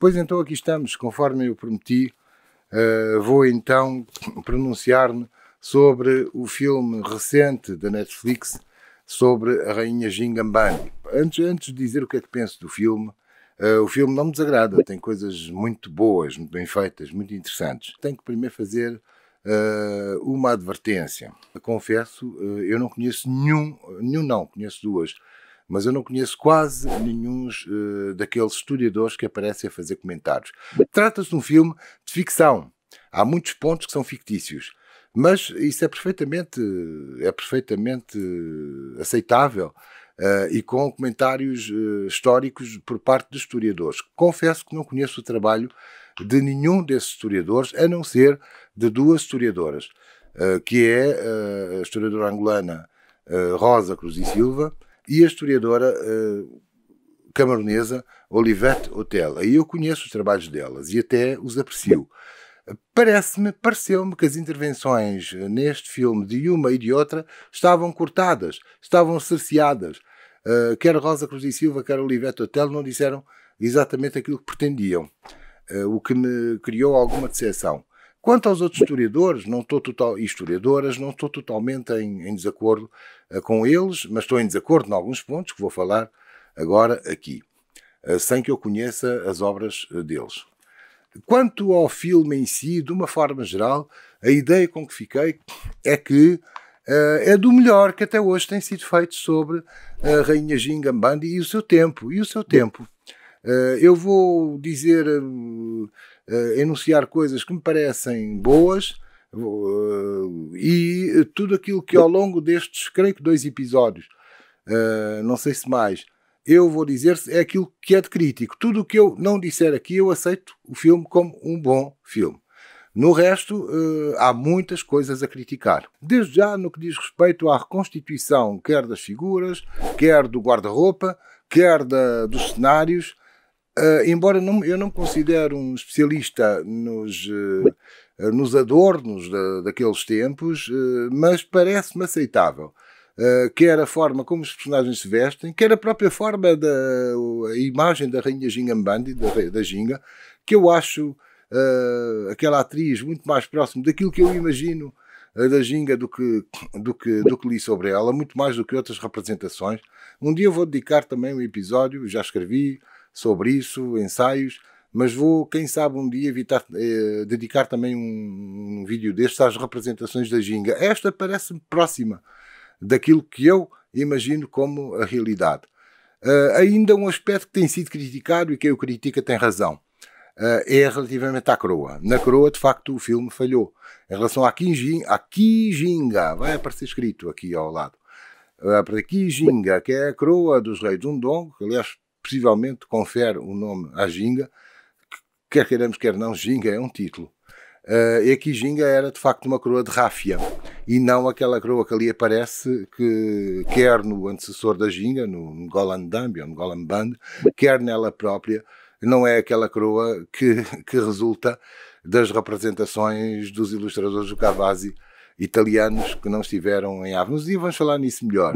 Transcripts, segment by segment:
Pois então aqui estamos, conforme eu prometi, uh, vou então pronunciar-me sobre o filme recente da Netflix sobre a Rainha Gingambani. Antes, antes de dizer o que é que penso do filme, uh, o filme não me desagrada, tem coisas muito boas, muito bem feitas, muito interessantes. Tenho que primeiro fazer uh, uma advertência. Confesso, eu não conheço nenhum, nenhum não, conheço duas mas eu não conheço quase nenhum uh, daqueles historiadores que aparecem a fazer comentários. Trata-se de um filme de ficção. Há muitos pontos que são fictícios, mas isso é perfeitamente, é perfeitamente aceitável. Uh, e com comentários uh, históricos por parte dos historiadores. Confesso que não conheço o trabalho de nenhum desses historiadores, a não ser de duas historiadoras, uh, que é a historiadora angolana Rosa Cruz e Silva e a historiadora uh, camaronesa Olivette Hotel. Aí eu conheço os trabalhos delas e até os aprecio. Parece-me, pareceu-me que as intervenções eh, neste filme de uma e de outra estavam cortadas, estavam cerceadas. Uh, quer Rosa Cruz e Silva, quer Olivete Hotel não disseram exatamente aquilo que pretendiam, uh, o que me criou alguma decepção. Quanto aos outros historiadores, não estou total, historiadoras, não estou totalmente em, em desacordo uh, com eles, mas estou em desacordo em alguns pontos que vou falar agora aqui, uh, sem que eu conheça as obras eh, deles. Quanto ao filme em si, de uma forma geral, a ideia com que fiquei é que Uh, é do melhor que até hoje tem sido feito sobre a Rainha Gingambandi e o seu tempo, e o seu tempo. Uh, eu vou dizer uh, uh, enunciar coisas que me parecem boas uh, e tudo aquilo que ao longo destes, creio que dois episódios, uh, não sei se mais, eu vou dizer é aquilo que é de crítico. Tudo o que eu não disser aqui, eu aceito o filme como um bom filme. No resto, há muitas coisas a criticar. Desde já no que diz respeito à reconstituição, quer das figuras, quer do guarda-roupa, quer da, dos cenários, Uh, embora não, eu não me um especialista nos, uh, nos adornos da, daqueles tempos, uh, mas parece-me aceitável. quer a forma como os personagens se vestem, quer a própria forma da imagem da rainha Gingambandi, da, da Ginga, que eu acho aquela atriz muito mais próxima daquilo que eu imagino da ginga do que, do, que, do que li sobre ela, muito mais do que outras representações. Um dia eu vou dedicar também um episódio, já escrevi, sobre isso, ensaios, mas vou, quem sabe, um dia evitar, eh, dedicar também um, um vídeo destes às representações da ginga. Esta parece-me próxima daquilo que eu imagino como a realidade. Uh, ainda um aspecto que tem sido criticado e quem o critica tem razão. Uh, é relativamente à coroa. Na coroa, de facto, o filme falhou. Em relação à Kijinga, à vai aparecer escrito aqui ao lado. Uh, para Kijinga, que é a coroa dos reis Undong, que aliás possivelmente confere o nome à ginga, quer queiramos, quer não, ginga é um título. Uh, e aqui ginga era de facto uma coroa de ráfia e não aquela coroa que ali aparece, que quer no antecessor da ginga, no Golan Dambi ou no Golan Band, quer nela própria, não é aquela coroa que, que resulta das representações dos ilustradores do Cavazzi italianos que não estiveram em Avnos e vamos falar nisso melhor.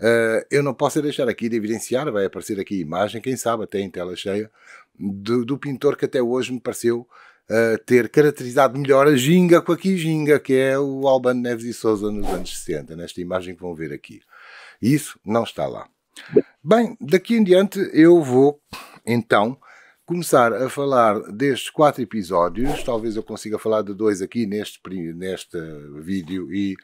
Uh, eu não posso deixar aqui de evidenciar, vai aparecer aqui a imagem, quem sabe até em tela cheia, do, do pintor que até hoje me pareceu uh, ter caracterizado melhor a ginga com a quijinga, que é o Albano Neves e Souza nos anos 60, nesta imagem que vão ver aqui. Isso não está lá. Bem, daqui em diante eu vou então começar a falar destes quatro episódios. Talvez eu consiga falar de dois aqui neste, neste vídeo e,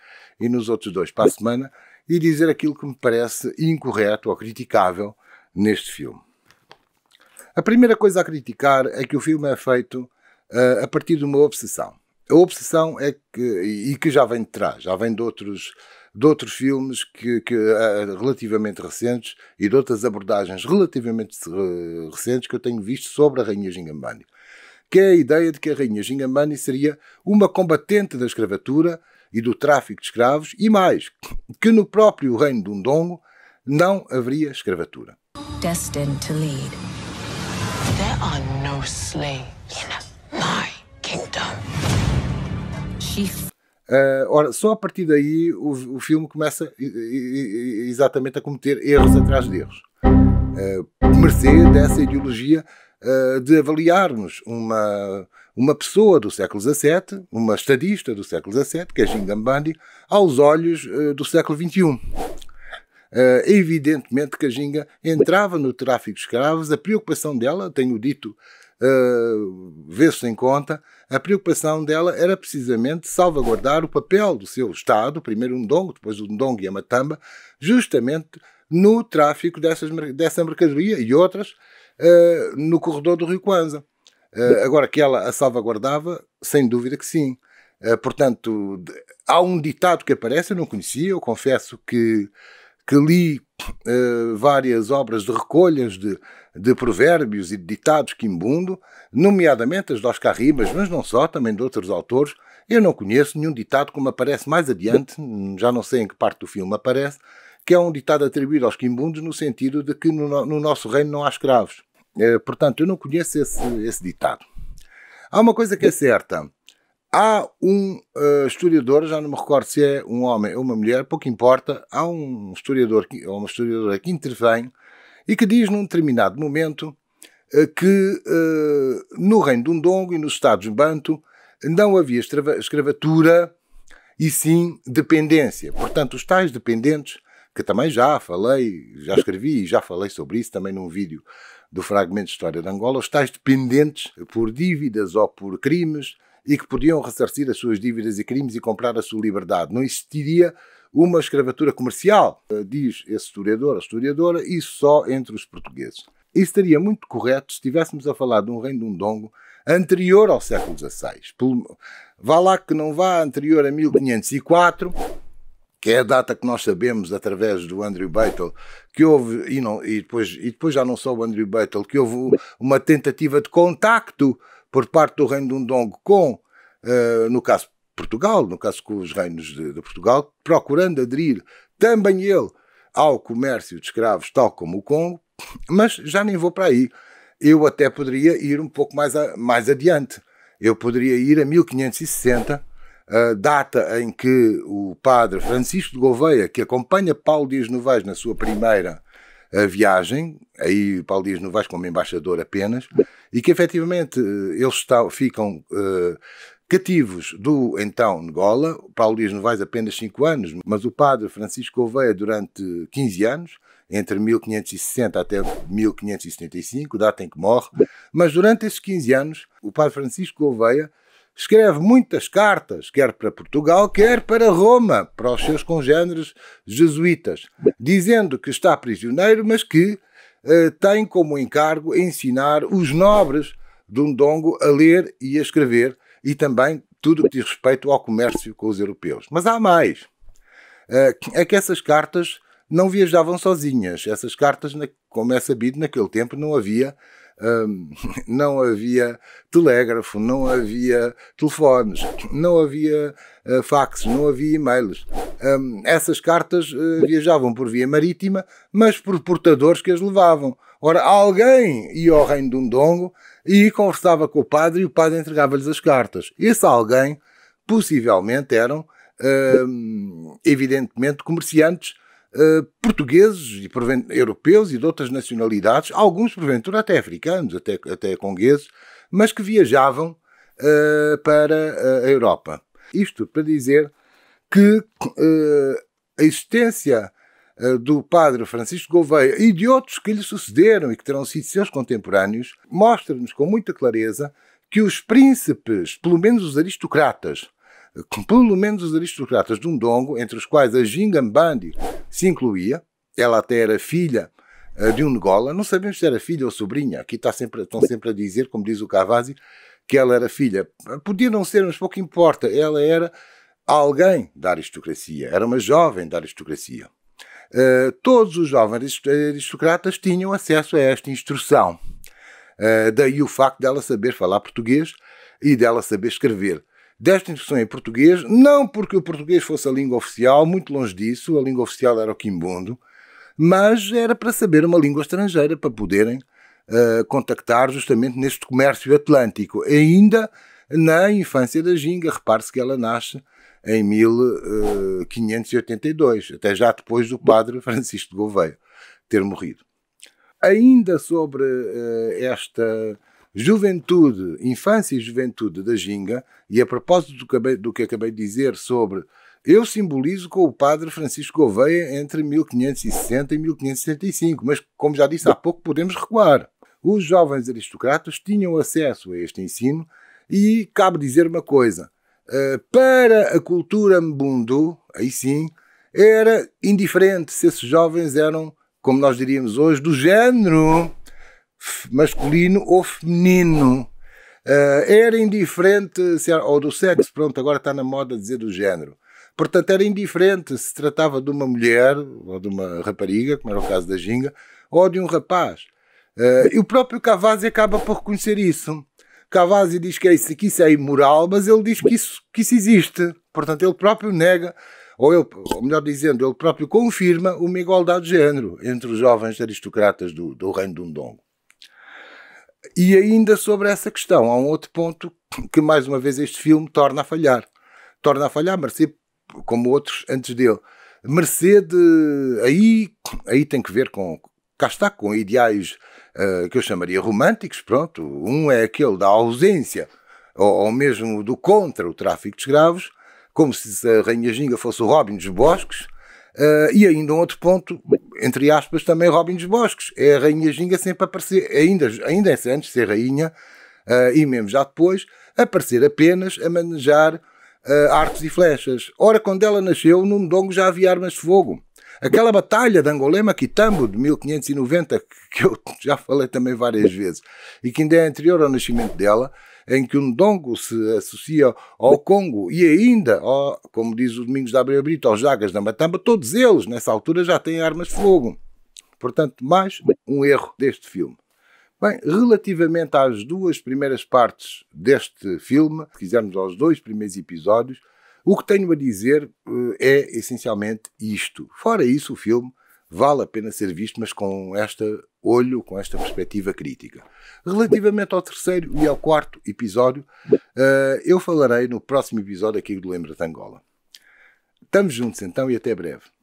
e nos outros dois para a semana e dizer aquilo que me parece incorreto ou criticável neste filme. A primeira coisa a criticar é que o filme é feito uh, a partir de uma obsessão. A obsessão é que, e que já vem de trás, já vem de outros, de outros filmes que, que uh, relativamente recentes e de outras abordagens relativamente uh, recentes que eu tenho visto sobre a Rainha Gingamani, que é a ideia de que a Rainha Gingamani seria uma combatente da escravatura e do tráfico de escravos, e mais, que no próprio reino de Ndongo não haveria escravatura. Destined to lead. There are no slaves in my kingdom. Chief Uh, eh, ora, só a partir daí o, o filme começa exatamente a cometer erros atrás de erros. Uh, mercê dessa ideologia uh, de avaliarmos uma, uma pessoa do século XVII, uma estadista do século XVII, que é Gingambandi, aos olhos eh, do século XXI. Uh, eh, evidentemente que a Ginga entrava no tráfico de escravos, a preocupação dela, tenho dito, uh, vê-se em conta, a preocupação dela era precisamente salvaguardar o papel do seu Estado, primeiro o Ndongo, depois o Ndongo e a Matamba, justamente no tráfico dessas, dessa mercadoria e outras uh, no corredor do Rio Quanza. Eh, agora que ela a salvaguardava, sem dúvida que sim. Eh, portanto, há um ditado que aparece, eu não conhecia, eu confesso que, que li uh, várias obras de recolhas de, de provérbios e de ditados quimbundo, nomeadamente as de Oscar Ribas, mas não só, também de outros autores. Eu não conheço nenhum ditado como aparece mais adiante, já não sei em que parte do filme aparece, que é um ditado atribuído aos quimbundos no sentido de que no, no nosso reino não há escravos. Eh, portanto, eu não conheço esse, esse ditado. Há uma coisa que é certa. Há um uh, historiador, já não me recordo se é um homem ou uma mulher, pouco importa, há um historiador ou uma historiadora que intervém e que diz num determinado momento uh, que uh, no reino de Undongo e nos estados de Banto não havia escravatura e sim dependência. Portanto, os tais dependentes, que também já falei, já escrevi e já falei sobre isso também num vídeo do fragmento de história de Angola, os tais dependentes por dívidas ou por crimes e que podiam ressarcir as suas dívidas e crimes e comprar a sua liberdade. Não existiria uma escravatura comercial, eh, diz esse historiador, a historiadora, e só entre os portugueses. Isso estaria muito correto se estivéssemos a falar de um reino de um dongo anterior ao século XVI. Vá lá que não vá anterior a 1504, que é a data que nós sabemos através do Andrew Beitel, que houve, e, não, e, depois, e depois já não só o Andrew Beitel, que houve uma tentativa de contacto por parte do Reino de Undongo com, uh, no caso Portugal, no caso com os reinos de, de, Portugal, procurando aderir também ele ao comércio de escravos, tal como o Congo, mas já nem vou para aí. Eu até poderia ir um pouco mais, a, mais adiante. Eu poderia ir a 1560 a data em que o padre Francisco de Gouveia, que acompanha Paulo Dias Novais na sua primeira eh, viagem, aí Paulo Dias Novaes como embaixador apenas, e que efetivamente eh, eles está, ficam uh, cativos do então Ngola, Paulo Dias Novaes apenas 5 anos, mas o padre Francisco Gouveia durante 15 anos, entre 1560 até 1575, data em que morre, mas durante esses 15 anos o padre Francisco Gouveia escreve muitas cartas, quer para Portugal, quer para Roma, para os seus congêneres jesuítas, dizendo que está prisioneiro, mas que eh, tem como encargo ensinar os nobres de um dongo a ler e a escrever e também tudo que diz respeito ao comércio com os europeus. Mas há mais. Eh, é que essas cartas não viajavam sozinhas. Essas cartas, como é sabido, naquele tempo não havia não havia telégrafo, não havia telefones, não havia eh, fax, não havia e-mails. essas cartas eh, viajavam por via marítima, mas por portadores que as levavam. Ora, alguém ia ao reino de Undongo e conversava com o padre e o padre entregava-lhes as cartas. Esse alguém, possivelmente, eram, evidentemente, comerciantes eh, portugueses, e europeus e de outras nacionalidades, alguns porventura até africanos, até, até congueses, mas que viajavam uh, para eh, a Europa. Isto para dizer que a existência do padre Francisco Gouveia e de outros que lhe sucederam e que terão sido seus contemporâneos, mostra-nos com muita clareza que os príncipes, pelo menos os aristocratas, pelo menos os aristocratas de Ndongo, entre os quais a Gingambandi, se incluía. Ela até era filha eh, de um Negola, não sabemos se era filha ou sobrinha, aqui está sempre, estão sempre a dizer, como diz o Cavazzi, que ela era filha. Eh, podia não ser, mas pouco importa, ela era alguém da aristocracia, era uma jovem da aristocracia. Uh, todos os jovens aristocratas tinham acesso a esta instrução. Uh, daí o facto dela saber falar português e dela saber escrever desta instrução em português, não porque o português fosse a língua oficial, muito longe disso, a língua oficial era o quimbundo mas era para saber uma língua estrangeira, para poderem uh, contactar justamente neste comércio atlântico. Ainda na infância da Ginga, repare-se que ela nasce em 1582, eh, até já depois do padre Francisco de Gouveia ter morrido. Ainda sobre uh, esta Juventude, infância e juventude da Ginga, e a propósito do que, acabei, do que acabei de dizer sobre eu simbolizo com o padre Francisco Gouveia entre 1560 e 1575, mas como já disse há pouco, podemos recuar. Os jovens aristocratas tinham acesso a este ensino e cabe dizer uma coisa: eh, para a cultura mbundu, aí sim, era indiferente se esses jovens eram, como nós diríamos hoje, do género masculino ou feminino. Uh, era indiferente se era, ou do sexo, pronto, agora está na moda dizer do género. Portanto, era indiferente se tratava de uma mulher ou de uma rapariga, como era o caso da Ginga, ou de um rapaz. Uh, e o próprio Cavazzi acaba por reconhecer isso. Cavazzi diz que é isso, que isso é imoral, mas ele diz que isso, que isso existe. Portanto, ele próprio nega, ou, ele, ou melhor dizendo, ele próprio confirma uma igualdade de género entre os jovens aristocratas do, do reino do Ndongo e ainda sobre essa questão, há um outro ponto que, mais uma vez, este filme torna a falhar. Torna a falhar, mercê, como outros antes dele. Mercedes, aí, aí tem que ver com, cá está, com ideais uh, que eu chamaria românticos, pronto. Um é aquele da ausência, ou, ou mesmo do contra o tráfico de escravos, como se a Rainha Ginga fosse o Robin dos Bosques. Uh, e ainda um outro ponto entre aspas, também Robin dos Bosques. É a Rainha Ginga sempre a aparecer, ainda, ainda é antes de ser rainha, uh, e mesmo já depois, aparecer apenas a manejar uh, arcos e flechas. Ora, quando ela nasceu, no Mundongo já havia armas de fogo. Aquela batalha de Angolema Quitambo de 1590, que eu já falei também várias vezes, e que ainda é anterior ao nascimento dela, em que um dongo se associa ao Congo e ainda, ao, como diz o Domingos da Abreu Brito, aos Jagas da Matamba, todos eles, nessa altura, já têm armas de fogo. Portanto, mais um erro deste filme. Bem, relativamente às duas primeiras partes deste filme, se quisermos aos dois primeiros episódios, o que tenho a dizer eh, é essencialmente isto. Fora isso, o filme vale a pena ser visto, mas com esta olho com esta perspectiva crítica. Relativamente ao terceiro e ao quarto episódio, uh, eu falarei no próximo episódio aqui do Lembra de Angola. Estamos juntos então e até breve.